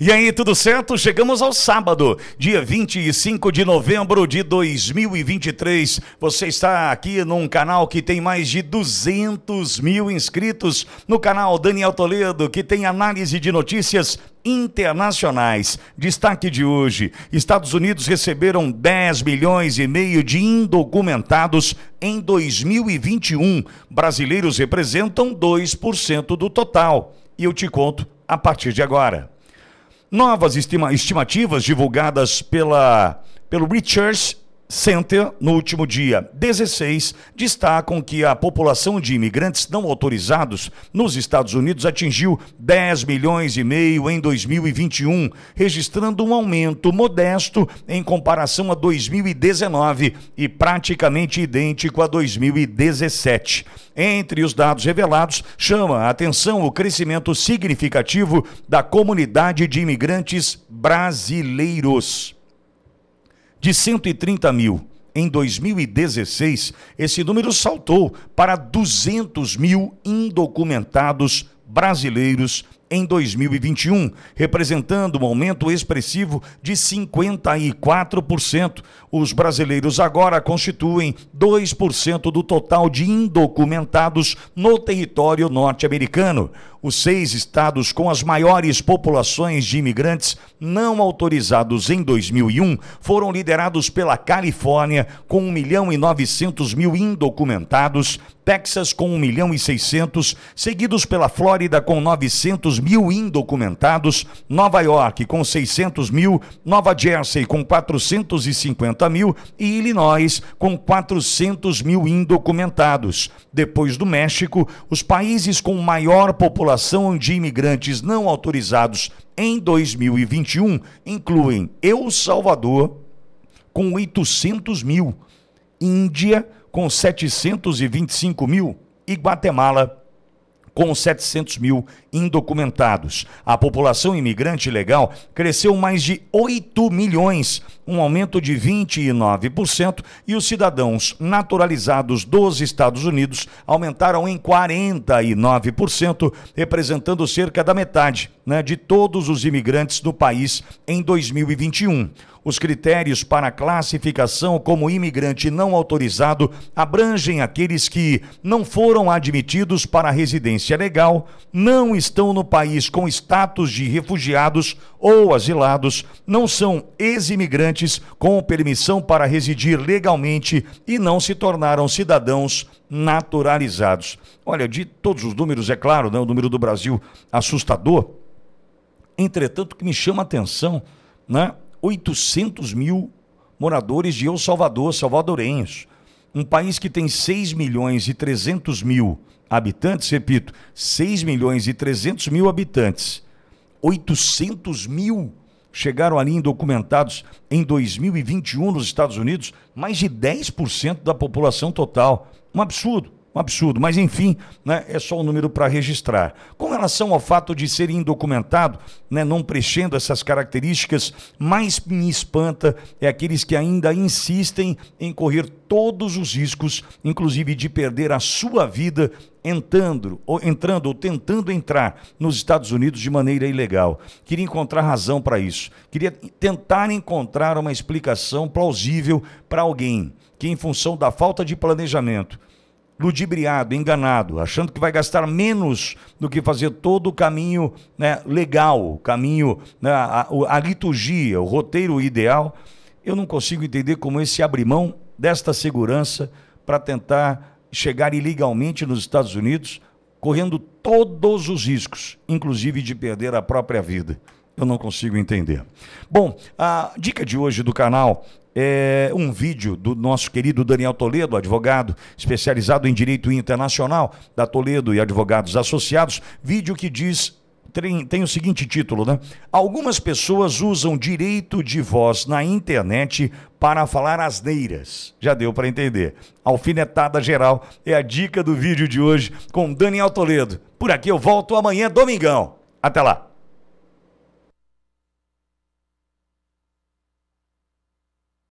E aí, tudo certo? Chegamos ao sábado, dia 25 de novembro de 2023. Você está aqui num canal que tem mais de 200 mil inscritos, no canal Daniel Toledo, que tem análise de notícias internacionais. Destaque de hoje: Estados Unidos receberam 10 milhões e meio de indocumentados em 2021. Brasileiros representam 2% do total. E eu te conto a partir de agora. Novas estimativas divulgadas pela, pelo Richards Center, no último dia 16, destacam que a população de imigrantes não autorizados nos Estados Unidos atingiu 10 milhões e meio em 2021, registrando um aumento modesto em comparação a 2019 e praticamente idêntico a 2017. Entre os dados revelados, chama a atenção o crescimento significativo da comunidade de imigrantes brasileiros de 130 mil em 2016, esse número saltou para 200 mil indocumentados brasileiros em 2021, representando um aumento expressivo de 54%. Os brasileiros agora constituem 2% do total de indocumentados no território norte-americano os seis estados com as maiores populações de imigrantes não autorizados em 2001 foram liderados pela Califórnia, com 1 milhão e 900 mil indocumentados, Texas, com 1 milhão e 600, seguidos pela Flórida, com 900 mil indocumentados, Nova York, com 600 mil, Nova Jersey, com 450 mil e Illinois, com 400 mil indocumentados. Depois do México, os países com maior população população de imigrantes não autorizados em 2021 incluem El Salvador, com 800 mil, Índia, com 725 mil e Guatemala, com 700 mil indocumentados. A população imigrante legal cresceu mais de 8 milhões um aumento de 29%, e os cidadãos naturalizados dos Estados Unidos aumentaram em 49%, representando cerca da metade né, de todos os imigrantes do país em 2021. Os critérios para classificação como imigrante não autorizado abrangem aqueles que não foram admitidos para residência legal, não estão no país com status de refugiados ou asilados, não são ex-imigrantes imigrantes com permissão para residir legalmente e não se tornaram cidadãos naturalizados. Olha, de todos os números, é claro, né, o número do Brasil assustador. Entretanto, o que me chama a atenção, né, 800 mil moradores de El Salvador, salvadorenhos. Um país que tem 6 milhões e 300 mil habitantes, repito, 6 milhões e 300 mil habitantes. 800 mil chegaram ali indocumentados em 2021 nos Estados Unidos, mais de 10% da população total. Um absurdo. Um absurdo. Mas, enfim, né, é só um número para registrar. Com relação ao fato de ser indocumentado, né, não preenchendo essas características, mais me espanta é aqueles que ainda insistem em correr todos os riscos, inclusive de perder a sua vida entrando ou, entrando ou tentando entrar nos Estados Unidos de maneira ilegal. Queria encontrar razão para isso. Queria tentar encontrar uma explicação plausível para alguém que, em função da falta de planejamento, ludibriado, enganado, achando que vai gastar menos do que fazer todo o caminho né, legal, o caminho, né, a, a, liturgia, o roteiro ideal, eu não consigo entender como esse abrir mão desta segurança para tentar chegar ilegalmente nos Estados Unidos, correndo todos os riscos, inclusive de perder a própria vida. Eu não consigo entender. Bom, a dica de hoje do canal é, um vídeo do nosso querido Daniel Toledo, advogado especializado em direito internacional da Toledo e Advogados Associados, vídeo que diz tem, tem, o seguinte título, né? Algumas pessoas usam direito de voz na internet para falar asneiras. Já deu para entender. Alfinetada geral é a dica do vídeo de hoje com Daniel Toledo. Por aqui eu volto amanhã, domingão. Até lá.